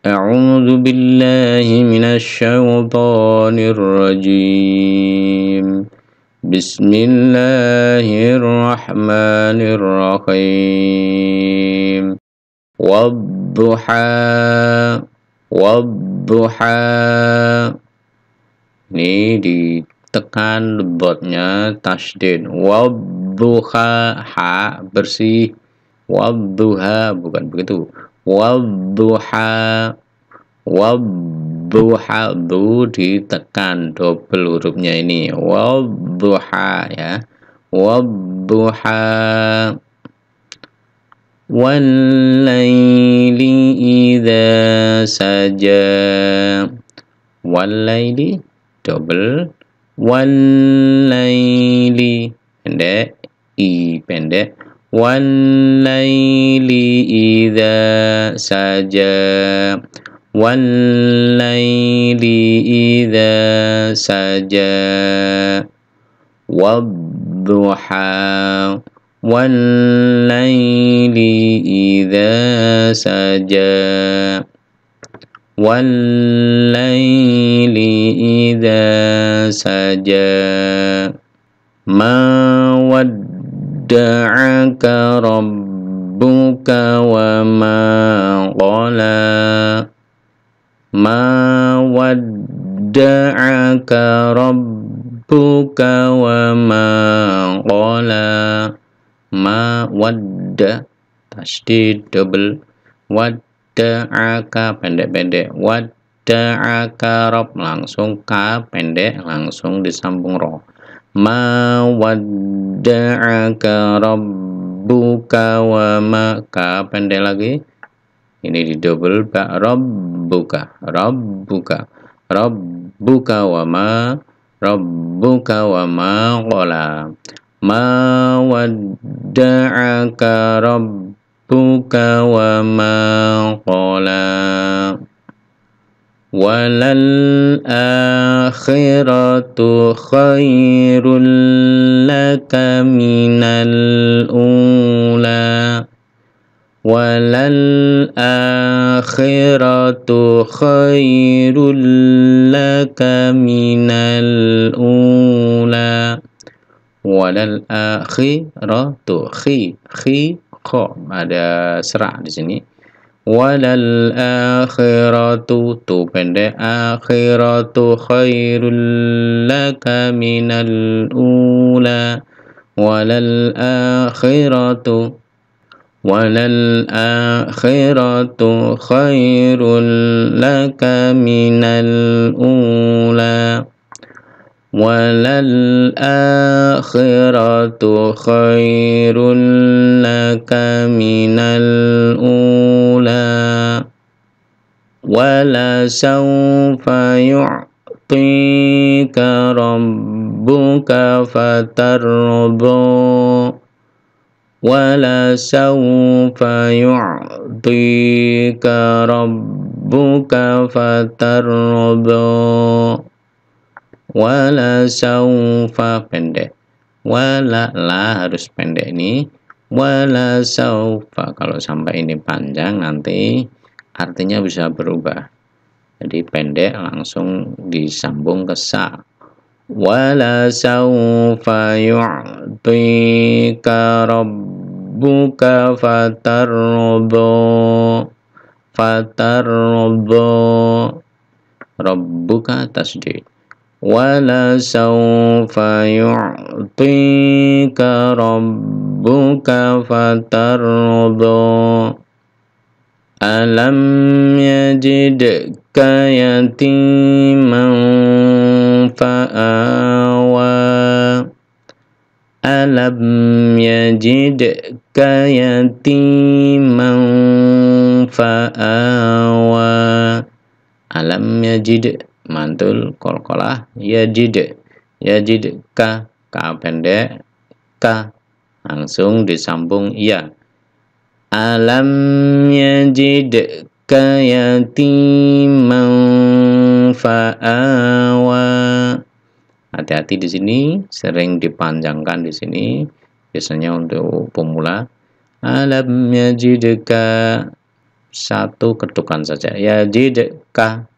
أعوذ بالله من الشيطان الرجيم بسم الله الرحمن الرحيم والضحى والضحى ini ditekan lebotnya tasdid wadduha ha bersih wadduha bukan begitu wadduha wadduha du ditekan double hurufnya ini wadduha ya wadduha walaili idza saja walaili double walaili pendek i pendek والليل إذا سجى والليل إذا سجى والضحى والليل إذا سجى والليل إذا سجى ما ود da'aka rabbuka wa ma qala ma wadda'aka rabbuka wa ma qala ma wadda tasdid double wadda'aka pendek-pendek wadda'aka rob langsung ka pendek langsung disambung roh ma wadda'aka rabbuka wa ma ka pendek lagi ini di double ba rabbuka rabbuka rabbuka wa ma rabbuka wa ma qala ma wadda'aka rabbuka wa ma qala وللآخرة خير لك من الأولى وللآخرة خير لك من الأولى وللآخرة خي خي خو ماذا سرع di وللآخرة تبد آخرة خير لك من الأولى وللآخرة وللآخرة خير لك من الأولى وللآخرة خير لك من الأولى ولسوف يعطيك ربك فترضى ولسوف يعطيك ربك فترضى wala saufa pendek wala la harus pendek ini wala saufa kalau sampai ini panjang nanti artinya bisa berubah jadi pendek langsung disambung ke sa wala saufa yu'tika rabbuka fatarrubu fatarrubu rabbuka tasdid ولسوف يعطيك ربك فترضى ألم يجدك يتيما فآوى ألم يجدك يتيما فآوى ألم يجدك mantul kolkolah ya yajid ya ka ka pendek ka langsung disambung iya. ya alam yajid ka yatiman fa'awa hati-hati di sini sering dipanjangkan di sini biasanya untuk pemula alam yajidka satu ketukan saja ya yajidka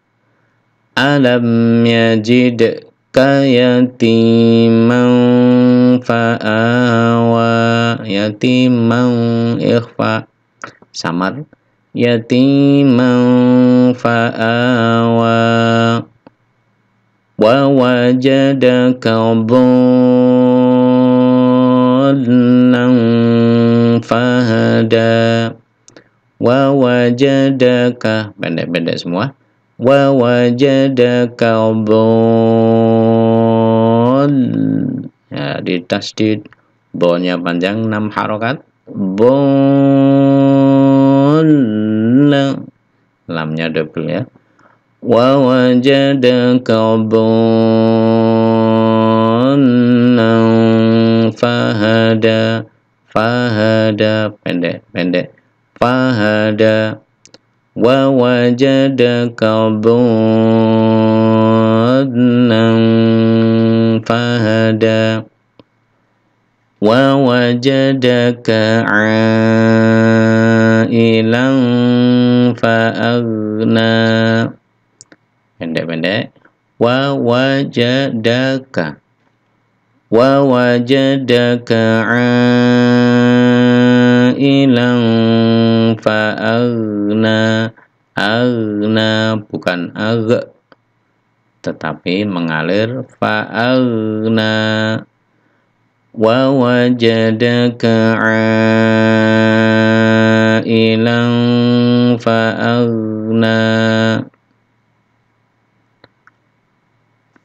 alam yajid kayatiman fa'awa yatiman ikhfa samar yatiman fa'awa wa wajadaka nang fahada wa wajadaka pendek-pendek semua wawajadaka dhal ya, di tasdid bonnya panjang 6 harokat bon lamnya double ya wawajadaka dhalan fahada fahada pendek pendek fahada wa wajadaka dhannan fahada wa wajadaka ilang fa'agna pendek-pendek wa wajadaka ووجدك عائلا فأغنى أغنى bukan ag tetapi mengalir fa'agna wa wajadaka a'ilan fa'agna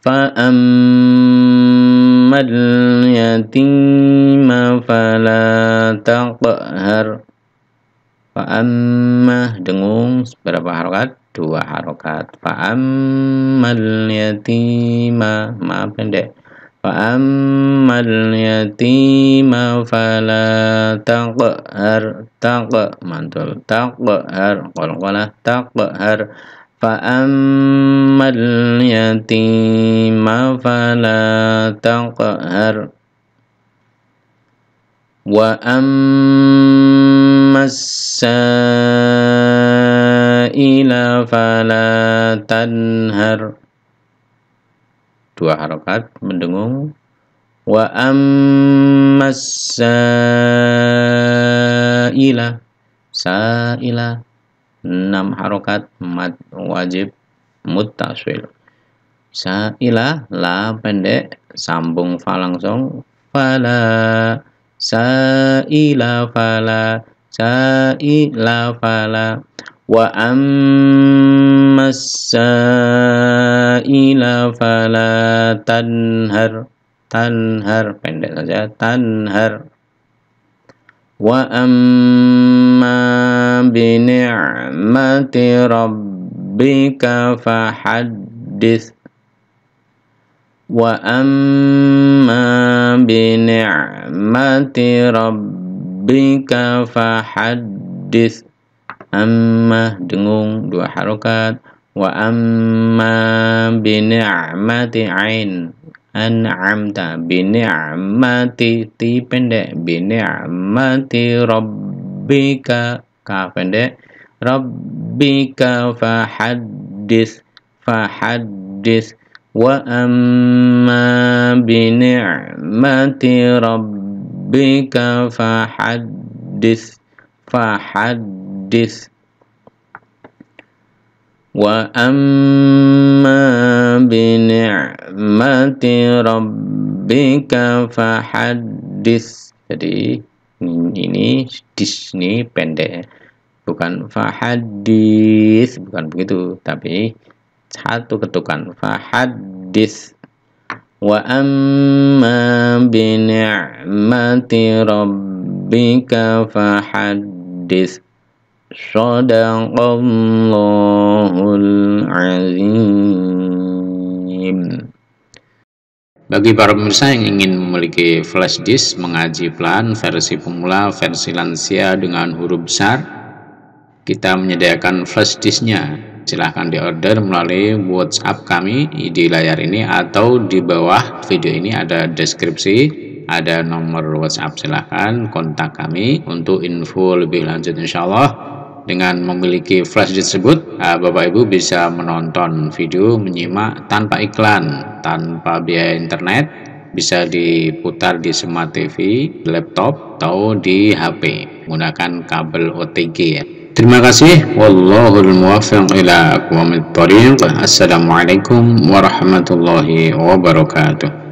fa'am أما اليتيم فلا pa'am Fa'ammah dengung berapa harokat? Dua harokat. Fa'ammal yatima. Maaf pendek. Fa'ammal yatima fala taqhar. Taq. Mantul. Taqhar. Kalau kalah taqhar. فأما اليتيم فلا تقهر وأما السائل فلا تنهر dua harokat mendengung wa ammas sa'ila sa'ila 6 harokat mat wajib mutaswil saila la pendek sambung fa langsung fala saila fala saila fala wa ammas saila fala tanhar tanhar pendek saja tanhar واما بنعمه ربك فحدث واما بنعمه ربك فحدث اما دنون دو حركات واما بنعمه عين أنعمت بنعمة تي pendek بنعمة ربك كا pendek ربك فحدث فحدث وأما بنعمة ربك فحدث فحدث وأما بنعمة ربك فحدث jadi ini, ini pendek bukan fahadis bukan begitu tapi satu ketukan fahadis wa amma bi ni'mati rabbika fahadis Sadaqallahul azim. Bagi para pemirsa yang ingin memiliki flash disk mengaji pelan versi pemula, versi lansia dengan huruf besar, kita menyediakan flash disknya. Silahkan diorder melalui WhatsApp kami di layar ini atau di bawah video ini ada deskripsi ada nomor WhatsApp silahkan kontak kami untuk info lebih lanjut Insyaallah. Allah dengan memiliki flash tersebut, ah, Bapak Ibu bisa menonton video, menyimak tanpa iklan, tanpa biaya internet, bisa diputar di Smart TV, laptop, atau di HP menggunakan kabel OTG Terima kasih. Wallahul muwaffiq ila aqwamit tariq Assalamualaikum warahmatullahi wabarakatuh.